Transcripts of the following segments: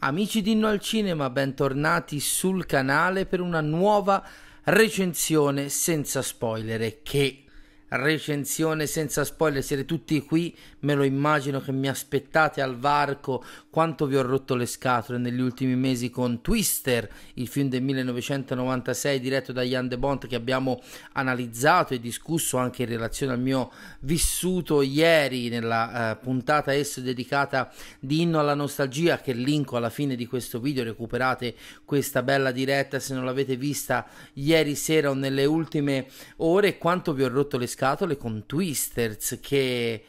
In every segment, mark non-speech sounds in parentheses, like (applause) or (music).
Amici di Inno al Cinema, bentornati sul canale per una nuova recensione senza spoiler che recensione senza spoiler, siete tutti qui, me lo immagino che mi aspettate al varco quanto vi ho rotto le scatole negli ultimi mesi con Twister, il film del 1996 diretto da Jan de Bont che abbiamo analizzato e discusso anche in relazione al mio vissuto ieri nella eh, puntata esso dedicata di Inno alla nostalgia che linko alla fine di questo video, recuperate questa bella diretta se non l'avete vista ieri sera o nelle ultime ore quanto vi ho rotto le scatole scatole con Twisters che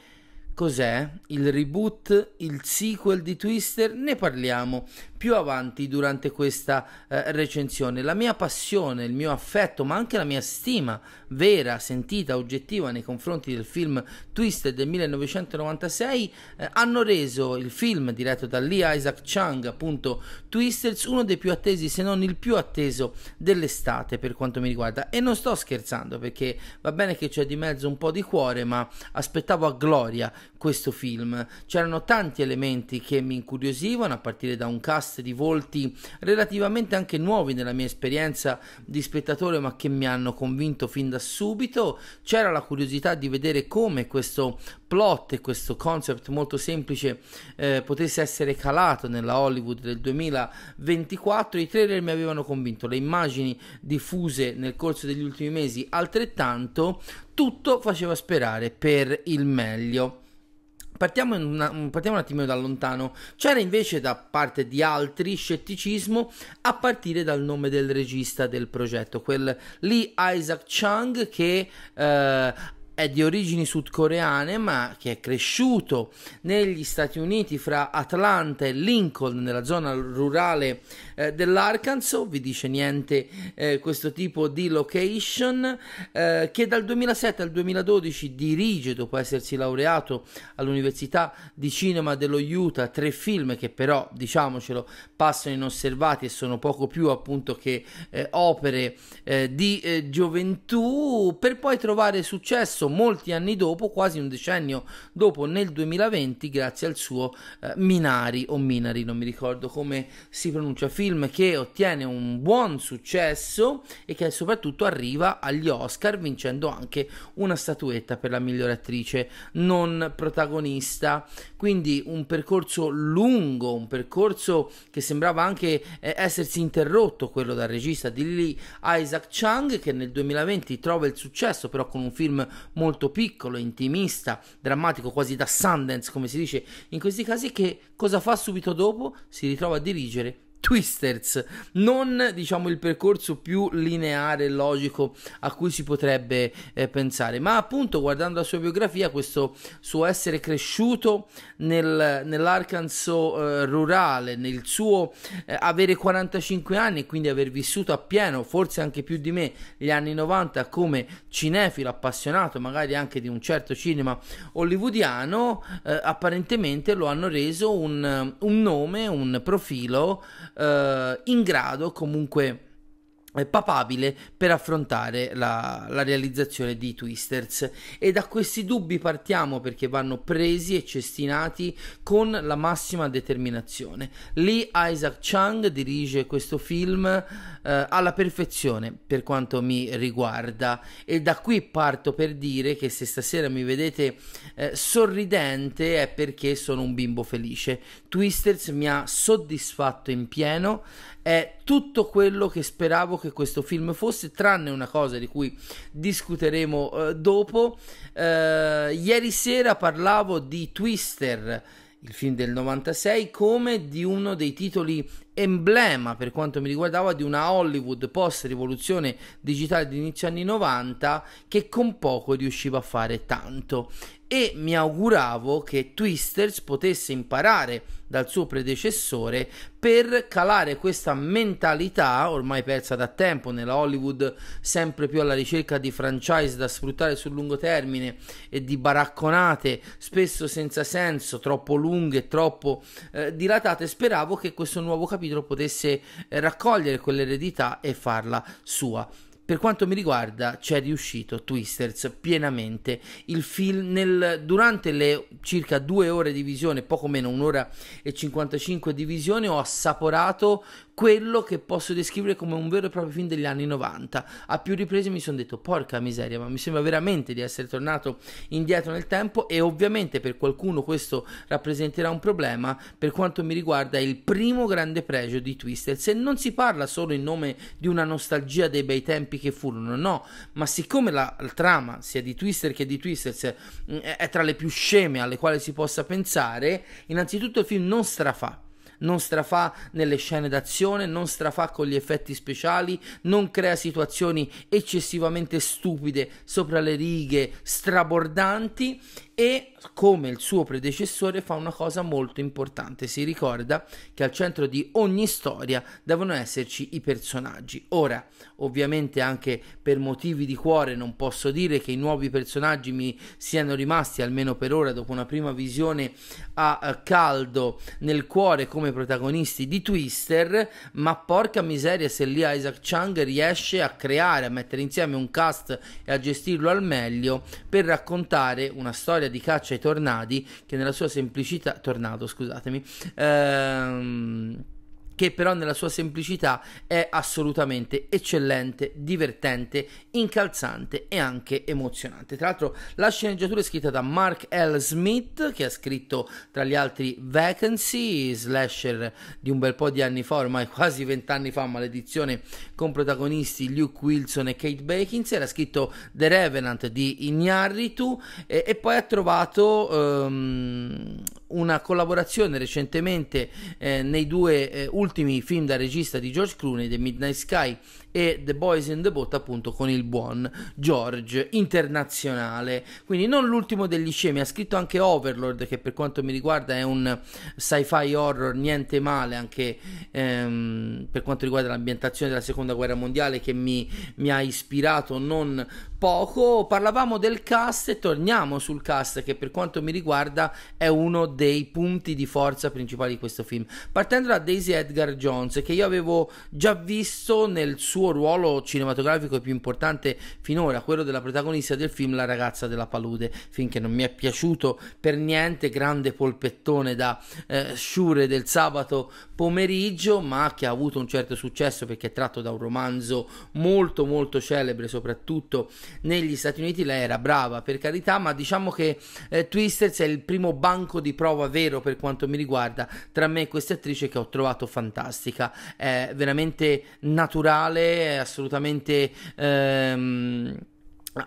cos'è? Il reboot, il sequel di Twister? Ne parliamo più avanti durante questa eh, recensione. La mia passione, il mio affetto, ma anche la mia stima vera, sentita, oggettiva nei confronti del film Twisted del 1996 eh, hanno reso il film diretto da Lee Isaac Chung, appunto Twisted, uno dei più attesi, se non il più atteso dell'estate per quanto mi riguarda. E non sto scherzando perché va bene che c'è di mezzo un po' di cuore, ma aspettavo a gloria questo film. C'erano tanti elementi che mi incuriosivano, a partire da un cast cast di volti relativamente anche nuovi nella mia esperienza di spettatore ma che mi hanno convinto fin da subito. C'era la curiosità di vedere come questo plot e questo concept molto semplice eh, potesse essere calato nella Hollywood del 2024. I trailer mi avevano convinto, le immagini diffuse nel corso degli ultimi mesi altrettanto, tutto faceva sperare per il meglio. Partiamo, una, mm, partiamo, un attimino da lontano. C'era invece da parte di altri scetticismo a partire dal nome del regista del progetto, quel Lee Isaac Chung che eh, è di origini sudcoreane ma che è cresciuto negli Stati Uniti fra Atlanta e Lincoln nella zona rurale eh, dell'Arkansas, vi dice niente eh, questo tipo di location, eh, che dal 2007 al 2012 dirige, dopo essersi laureato all'Università di Cinema dello Utah, tre film che però, diciamocelo, passano inosservati e sono poco più appunto che eh, opere eh, di eh, gioventù, per poi trovare successo molti anni dopo, quasi un decennio dopo, nel 2020, grazie al suo Minari o Minari, non mi ricordo come si pronuncia, film film che ottiene un buon successo e che soprattutto arriva agli Oscar vincendo anche una statuetta per la migliore attrice non protagonista. Quindi un percorso lungo, un percorso che sembrava anche eh, essersi interrotto quello dal regista di Lily Isaac Chung che nel 2020 trova il successo però con un film molto piccolo, intimista, drammatico, quasi da Sundance come si dice in questi casi che cosa fa subito dopo? Si ritrova a dirigere Twisters, non diciamo il percorso più lineare e logico a cui si potrebbe eh, pensare, ma appunto guardando la sua biografia, questo suo essere cresciuto nel, nell'Arkansas eh, rurale, nel suo eh, avere 45 anni e quindi aver vissuto appieno, forse anche più di me, gli anni 90 come cinefilo appassionato magari anche di un certo cinema hollywoodiano, eh, apparentemente lo hanno reso un, un nome, un profilo eh, in grado comunque eh, papabile per affrontare la, la, realizzazione di Twisters e da questi dubbi partiamo perché vanno presi e cestinati con la massima determinazione. Lee Isaac Chung dirige questo film eh, alla perfezione per quanto mi riguarda e da qui parto per dire che se stasera mi vedete eh, sorridente è perché sono un bimbo felice. Twisters mi ha soddisfatto in pieno è tutto quello che speravo che questo film fosse, tranne una cosa di cui discuteremo eh, dopo. Eh, ieri sera parlavo di Twister il film del 96 come di uno dei titoli emblema per quanto mi riguardava di una Hollywood post rivoluzione digitale di inizio anni 90 che con poco riusciva a fare tanto e mi auguravo che Twisters potesse imparare dal suo predecessore per calare questa mentalità ormai persa da tempo nella Hollywood sempre più alla ricerca di franchise da sfruttare sul lungo termine e di baracconate spesso senza senso, troppo lunghe, troppo eh, dilatate, speravo che questo nuovo capitolo potesse eh, raccogliere quell'eredità e farla sua. Per quanto mi riguarda, c'è riuscito Twisters pienamente. Il film nel, durante le circa due ore di visione, poco meno un'ora e 55 di visione, ho assaporato quello che posso descrivere come un vero e proprio film degli anni 90. A più riprese mi sono detto: porca miseria, ma mi sembra veramente di essere tornato indietro nel tempo. E ovviamente per qualcuno questo rappresenterà un problema. Per quanto mi riguarda, è il primo grande pregio di Twisters. E non si parla solo in nome di una nostalgia dei bei tempi che furono, no, ma siccome la, la trama sia di Twister che di Twister mm, è, è tra le più sceme alle quali si possa pensare, innanzitutto il film non strafà non strafà nelle scene d'azione, non strafà con gli effetti speciali, non crea situazioni eccessivamente stupide, sopra le righe, strabordanti e come il suo predecessore fa una cosa molto importante, si ricorda che al centro di ogni storia devono esserci i personaggi. Ora, ovviamente anche per motivi di cuore non posso dire che i nuovi personaggi mi siano rimasti almeno per ora dopo una prima visione a eh, caldo nel cuore come come protagonisti di Twister, ma porca miseria se lì Isaac Chung riesce a creare, a mettere insieme un cast e a gestirlo al meglio per raccontare una storia di caccia ai tornadi che nella sua semplicità... tornado, scusatemi. Ehm che però nella sua semplicità è assolutamente eccellente, divertente, incalzante e anche emozionante. Tra l'altro la sceneggiatura è scritta da Mark L. Smith che ha scritto tra gli altri Vacancy, slasher di un bel po' di anni fa, ormai (laughs) quasi vent'anni fa, maledizione, con protagonisti Luke Wilson e Kate Beckinsale, ha scritto The Revenant di Ignarritu e, e poi ha trovato... Um, una collaborazione recentemente eh, nei due eh, ultimi film da regista di George Clooney, The Midnight Sky e The Boys in the Boat, appunto con il buon George internazionale. Quindi non l'ultimo degli scemi, ha scritto anche Overlord, che per quanto mi riguarda è un sci-fi horror niente male, anche ehm, per quanto riguarda l'ambientazione della seconda guerra mondiale che mi, mi ha ispirato non poco parlavamo del cast e torniamo sul cast che per quanto mi riguarda è uno dei punti di forza principali di questo film partendo da Daisy Edgar Jones che io avevo già visto nel suo ruolo cinematografico più importante finora quello della protagonista del film La ragazza della palude finché non mi è piaciuto per niente grande polpettone da eh, sciure del sabato pomeriggio ma che ha avuto un certo successo perché è tratto da un romanzo molto molto celebre soprattutto negli Stati Uniti lei era brava per carità, ma diciamo che eh, Twisters è il primo banco di prova vero per quanto mi riguarda tra me e questa attrice che ho trovato fantastica, è veramente naturale, è assolutamente... Ehm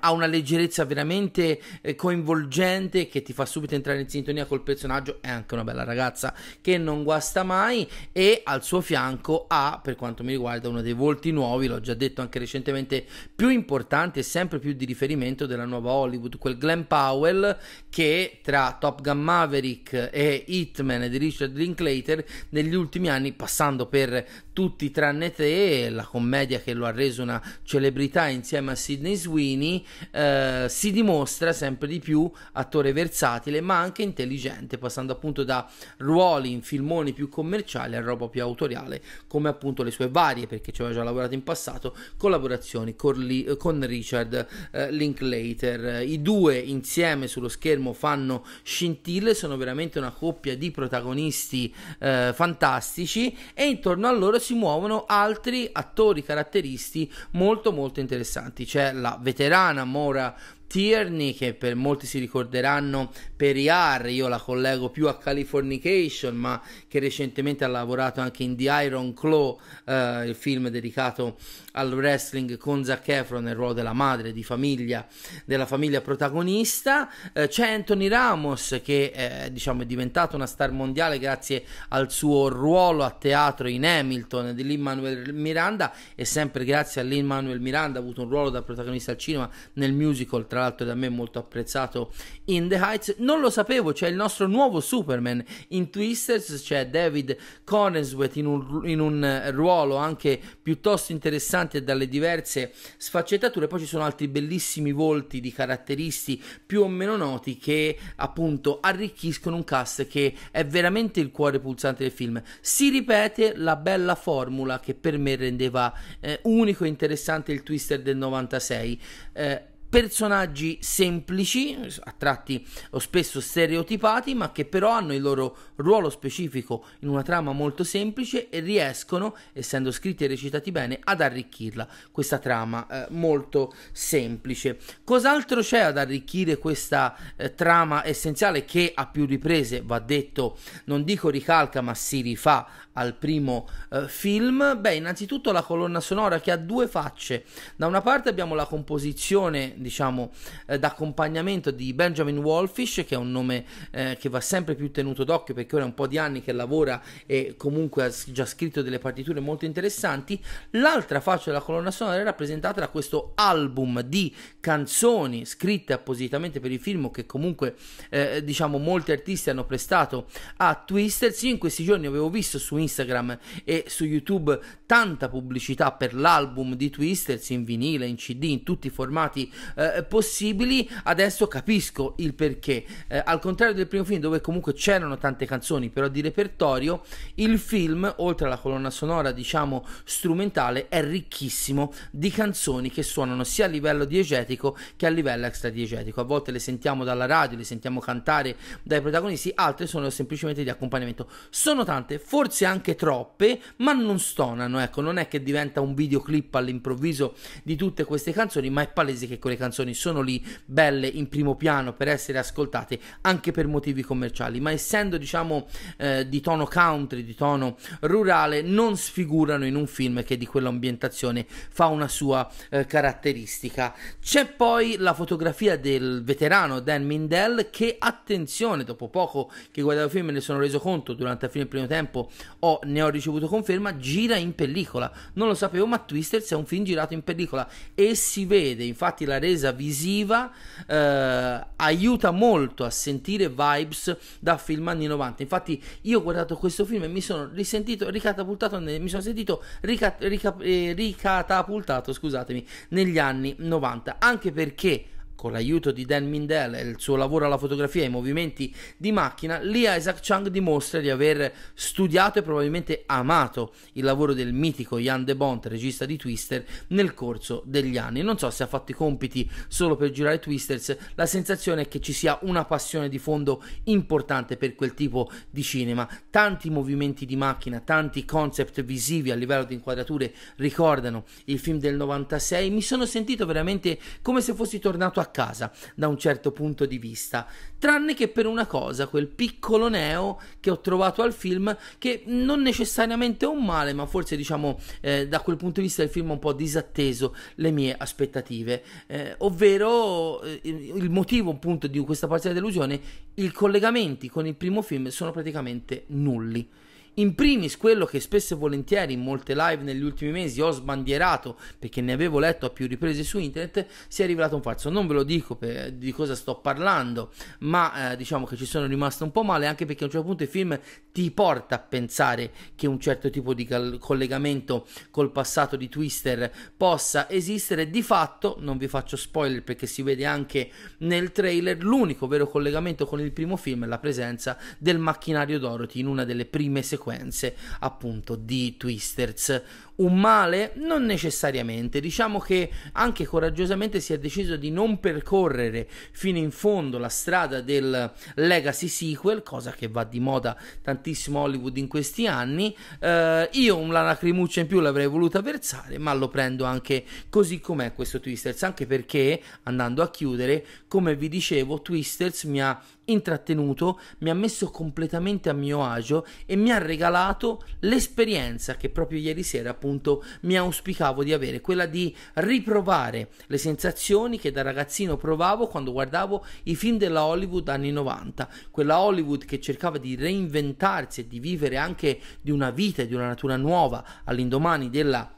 ha una leggerezza veramente eh, coinvolgente che ti fa subito entrare in sintonia col personaggio, è anche una bella ragazza che non guasta mai e al suo fianco ha, per quanto mi riguarda, uno dei volti nuovi, l'ho già detto anche recentemente, più importanti e sempre più di riferimento della nuova Hollywood, quel Glenn Powell che tra Top Gun Maverick e Hitman di Richard Linklater negli ultimi anni, passando per tutti tranne te, la commedia che lo ha reso una celebrità insieme a Sidney Sweeney, eh, si dimostra sempre di più attore versatile ma anche intelligente, passando appunto da ruoli in filmoni più commerciali a roba più autoriale, come appunto le sue varie, perché ci aveva già lavorato in passato, collaborazioni con, Lee, con Richard eh, Linklater. I due insieme sullo schermo fanno scintille, sono veramente una coppia di protagonisti eh, fantastici e intorno a loro si muovono altri attori caratteristi molto molto interessanti. C'è la veterana Mora Tierney che per molti si ricorderanno per IAR, io la collego più a Californication ma che recentemente ha lavorato anche in The Iron Claw, eh, il film dedicato al wrestling con Zac Efron nel ruolo della madre di famiglia, della famiglia protagonista, eh, c'è Anthony Ramos che eh, diciamo, è diventato una star mondiale grazie al suo ruolo a teatro in Hamilton di Lin-Manuel Miranda e sempre grazie a Lin-Manuel Miranda ha avuto un ruolo da protagonista al cinema nel musical tra l'altro da me molto apprezzato in The Heights. Non lo sapevo, c'è il nostro nuovo Superman in Twisters, c'è David Coneswet in un, in un eh, ruolo anche piuttosto interessante dalle diverse sfaccettature, poi ci sono altri bellissimi volti di caratteristi più o meno noti che appunto arricchiscono un cast che è veramente il cuore pulsante del film. Si ripete la bella formula che per me rendeva eh, unico e interessante il twister del 96. Eh, personaggi semplici, a tratti o spesso stereotipati, ma che però hanno il loro ruolo specifico in una trama molto semplice e riescono, essendo scritti e recitati bene, ad arricchirla, questa trama eh, molto semplice. Cos'altro c'è ad arricchire questa eh, trama essenziale che a più riprese, va detto, non dico ricalca, ma si rifà al primo eh, film? Beh, innanzitutto la colonna sonora che ha due facce. Da una parte abbiamo la composizione, diciamo, eh, d'accompagnamento di Benjamin Wolfish, che è un nome eh, che va sempre più tenuto d'occhio perché ora è un po' di anni che lavora e comunque ha già scritto delle partiture molto interessanti. L'altra faccia della colonna sonora è rappresentata da questo album di canzoni scritte appositamente per il film che comunque eh, diciamo molti artisti hanno prestato a Twisters. Io in questi giorni avevo visto su Instagram e su YouTube tanta pubblicità per l'album di Twisters in vinile, in CD, in tutti i formati eh, possibili, adesso capisco il perché. Eh, al contrario del primo film dove comunque c'erano tante canzoni però di repertorio, il film, oltre alla colonna sonora diciamo strumentale, è ricchissimo di canzoni che suonano sia a livello diegetico che a livello extra diegetico. A volte le sentiamo dalla radio, le sentiamo cantare dai protagonisti, altre sono semplicemente di accompagnamento. Sono tante, forse anche anche troppe, ma non stonano, ecco, non è che diventa un videoclip all'improvviso di tutte queste canzoni, ma è palese che quelle canzoni sono lì belle in primo piano per essere ascoltate anche per motivi commerciali, ma essendo diciamo eh, di tono country, di tono rurale, non sfigurano in un film che di quell'ambientazione fa una sua eh, caratteristica. C'è poi la fotografia del veterano Dan Mindell che attenzione, dopo poco che guardavo il film me ne sono reso conto durante fine il primo tempo ho, ne ho ricevuto conferma, gira in pellicola. Non lo sapevo, ma Twisters è un film girato in pellicola e si vede, infatti la resa visiva eh, aiuta molto a sentire vibes da film anni 90. Infatti io ho guardato questo film e mi sono risentito, ricatapultato, mi sono sentito ricat, rica, eh, ricatapultato, scusatemi, negli anni 90, anche perché con l'aiuto di Dan Mindell e il suo lavoro alla fotografia e ai movimenti di macchina, lì Isaac Chung dimostra di aver studiato e probabilmente amato il lavoro del mitico Jan de Bont, regista di Twister, nel corso degli anni. Non so se ha fatto i compiti solo per girare Twisters, la sensazione è che ci sia una passione di fondo importante per quel tipo di cinema. Tanti movimenti di macchina, tanti concept visivi a livello di inquadrature ricordano il film del 96. Mi sono sentito veramente come se fossi tornato a casa da un certo punto di vista, tranne che per una cosa, quel piccolo neo che ho trovato al film che non necessariamente è un male, ma forse diciamo eh, da quel punto di vista il film ha un po' disatteso le mie aspettative, eh, ovvero eh, il motivo appunto di questa parziale delusione, i collegamenti con il primo film sono praticamente nulli. In primis quello che spesso e volentieri in molte live negli ultimi mesi ho sbandierato perché ne avevo letto a più riprese su internet si è rivelato un falso. Non ve lo dico per, di cosa sto parlando, ma eh, diciamo che ci sono rimasto un po' male anche perché a un certo punto il film ti porta a pensare che un certo tipo di cal- collegamento col passato di Twister possa esistere. Di fatto, non vi faccio spoiler perché si vede anche nel trailer, l'unico vero collegamento con il primo film è la presenza del macchinario Dorothy in una delle prime sequenze conseguenze appunto di Twisters. Un male? Non necessariamente, diciamo che anche coraggiosamente si è deciso di non percorrere fino in fondo la strada del legacy sequel, cosa che va di moda tantissimo Hollywood in questi anni. Eh, io una lacrimuccia in più l'avrei voluta versare, ma lo prendo anche così com'è questo Twisters, anche perché andando a chiudere, come vi dicevo, Twisters mi ha intrattenuto, mi ha messo completamente a mio agio e mi ha reso regalato l'esperienza che proprio ieri sera appunto mi auspicavo di avere, quella di riprovare le sensazioni che da ragazzino provavo quando guardavo i film della Hollywood anni 90, quella Hollywood che cercava di reinventarsi e di vivere anche di una vita e di una natura nuova all'indomani della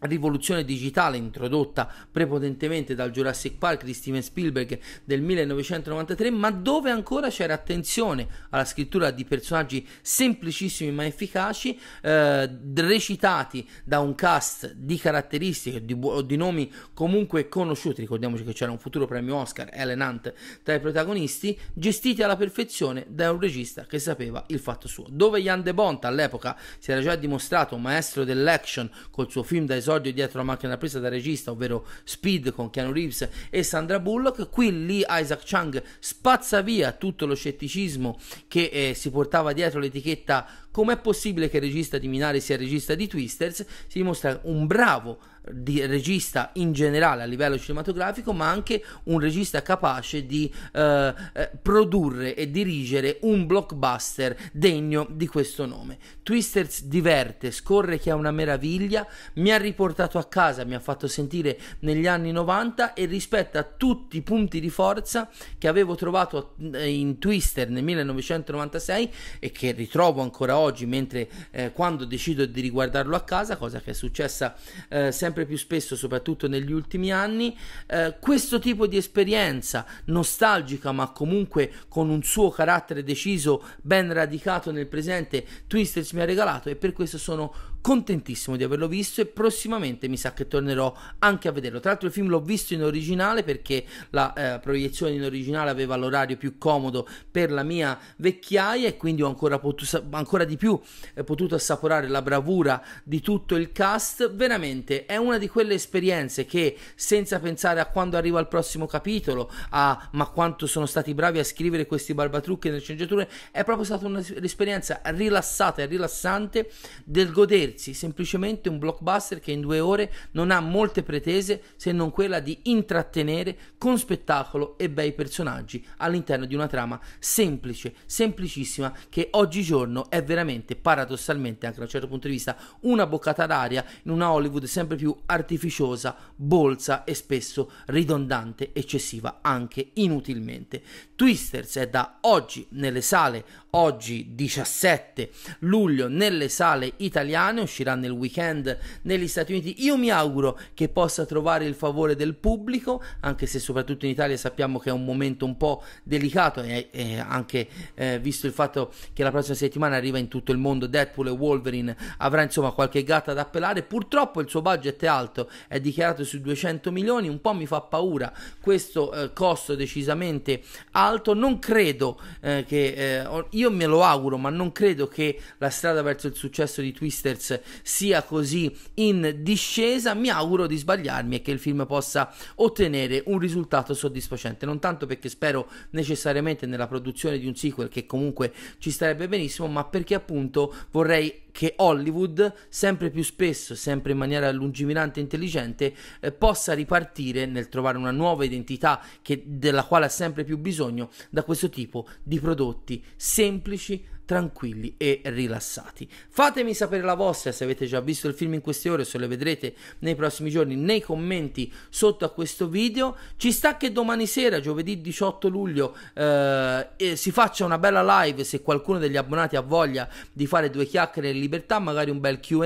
rivoluzione digitale introdotta prepotentemente dal Jurassic Park di Steven Spielberg del 1993, ma dove ancora c'era attenzione alla scrittura di personaggi semplicissimi ma efficaci, eh, recitati da un cast di caratteristiche di, o di nomi comunque conosciuti. Ricordiamoci che c'era un futuro premio Oscar, Ellen Hunt, tra i protagonisti, gestiti alla perfezione da un regista che sapeva il fatto suo. Dove Jan de Bont all'epoca si era già dimostrato maestro dell'action col suo film da esordio episodio dietro la macchina presa da regista, ovvero Speed con Keanu Reeves e Sandra Bullock. Qui lì Isaac Chung spazza via tutto lo scetticismo che eh, si portava dietro l'etichetta com'è possibile che il regista di Minari sia il regista di Twisters, si dimostra un bravo eh, regista in generale a livello cinematografico, ma anche un regista capace di eh, eh, produrre e dirigere un blockbuster degno di questo nome. Twisters diverte, scorre che è una meraviglia, mi ha riportato a casa, mi ha fatto sentire negli anni 90 e rispetta tutti i punti di forza che avevo trovato eh, in Twister nel 1996 e che ritrovo ancora oggi oggi, mentre eh, quando decido di riguardarlo a casa, cosa che è successa eh, sempre più spesso, soprattutto negli ultimi anni, eh, questo tipo di esperienza nostalgica, ma comunque con un suo carattere deciso, ben radicato nel presente, Twisters mi ha regalato e per questo sono contentissimo di averlo visto e prossimamente mi sa che tornerò anche a vederlo. Tra l'altro il film l'ho visto in originale perché la eh, proiezione in originale aveva l'orario più comodo per la mia vecchiaia e quindi ho ancora, potuto, ancora di più eh, potuto assaporare la bravura di tutto il cast. Veramente è una di quelle esperienze che senza pensare a quando arriva il prossimo capitolo, a ma quanto sono stati bravi a scrivere questi barbatrucchi nel sceneggiature, è proprio stata un'esperienza rilassata e rilassante del godere vedersi semplicemente un blockbuster che in due ore non ha molte pretese se non quella di intrattenere con spettacolo e bei personaggi all'interno di una trama semplice, semplicissima, che oggigiorno è veramente paradossalmente, anche da un certo punto di vista, una boccata d'aria in una Hollywood sempre più artificiosa, bolsa e spesso ridondante, eccessiva, anche inutilmente. Twisters è da oggi nelle sale, oggi 17 luglio nelle sale italiane settimane, uscirà nel weekend negli Stati Uniti. Io mi auguro che possa trovare il favore del pubblico, anche se soprattutto in Italia sappiamo che è un momento un po' delicato e, e anche eh, visto il fatto che la prossima settimana arriva in tutto il mondo Deadpool e Wolverine avrà insomma qualche gatta da appelare. Purtroppo il suo budget è alto, è dichiarato su 200 milioni, un po' mi fa paura questo eh, costo decisamente alto. Non credo eh, che eh, io me lo auguro, ma non credo che la strada verso il successo di Twisters Netflix sia così in discesa, mi auguro di sbagliarmi e che il film possa ottenere un risultato soddisfacente, non tanto perché spero necessariamente nella produzione di un sequel che comunque ci starebbe benissimo, ma perché appunto vorrei che Hollywood sempre più spesso, sempre in maniera lungimirante e intelligente, eh, possa ripartire nel trovare una nuova identità che, della quale ha sempre più bisogno da questo tipo di prodotti semplici, tranquilli e rilassati. Fatemi sapere la vostra se avete già visto il film in queste ore o se lo vedrete nei prossimi giorni nei commenti sotto a questo video. Ci sta che domani sera, giovedì 18 luglio, eh, si faccia una bella live se qualcuno degli abbonati ha voglia di fare due chiacchiere libertà, magari un bel QA.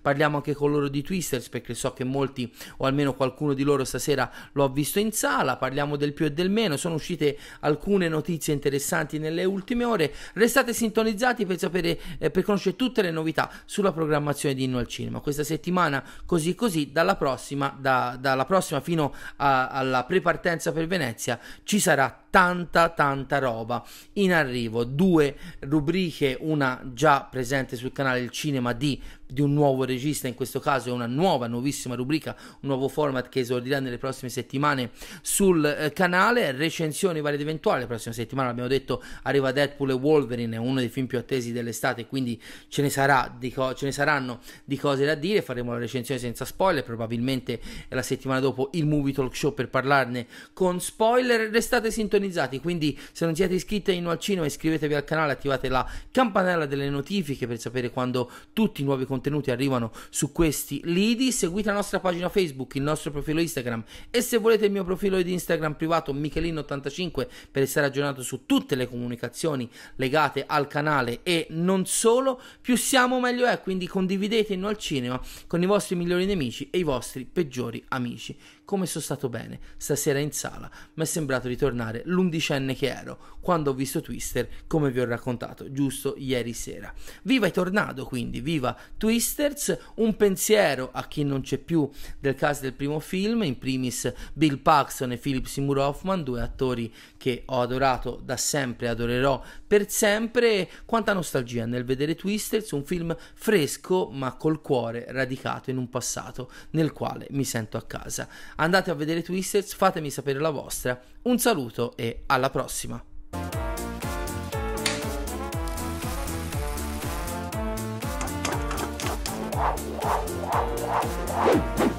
Parliamo anche con loro di Twisters perché so che molti o almeno qualcuno di loro stasera l'ho visto in sala. Parliamo del più e del meno. Sono uscite alcune notizie interessanti nelle ultime ore. Restate sintonizzati per sapere eh, per conoscere tutte le novità sulla programmazione di Inno al Cinema. Questa settimana così così, dalla prossima, da, dalla prossima fino a, alla prepartenza per Venezia ci sarà tanta tanta roba in arrivo. Due rubriche, una già presente sul canale canale Il Cinema di di un nuovo regista, in questo caso è una nuova, nuovissima rubrica, un nuovo format che esordirà nelle prossime settimane sul eh, canale, recensioni varie ed eventuali, la prossima settimana abbiamo detto arriva Deadpool e Wolverine, uno dei film più attesi dell'estate, quindi ce ne, sarà di co- ce ne saranno di cose da dire, faremo la recensione senza spoiler, probabilmente la settimana dopo il Movie Talk Show per parlarne con spoiler, restate sintonizzati, quindi se non siete iscritti a Inno al Cinema iscrivetevi al canale, attivate la campanella delle notifiche per sapere quando tutti i nuovi contenuti contenuti arrivano su questi lidi. Seguite la nostra pagina Facebook, il nostro profilo Instagram e se volete il mio profilo di Instagram privato Michelin85 per essere aggiornato su tutte le comunicazioni legate al canale e non solo. Più siamo meglio è, quindi condividete il al cinema con i vostri migliori nemici e i vostri peggiori amici come sono stato bene stasera in sala, mi è sembrato di tornare l'undicenne che ero quando ho visto Twister, come vi ho raccontato giusto ieri sera. Viva i Tornado quindi, viva Twisters, un pensiero a chi non c'è più del cast del primo film, in primis Bill Paxton e Philip Seymour Hoffman, due attori che ho adorato da sempre, adorerò per sempre, quanta nostalgia nel vedere Twisters, un film fresco ma col cuore radicato in un passato nel quale mi sento a casa. Andate a vedere Twisters, fatemi sapere la vostra. Un saluto e alla prossima! you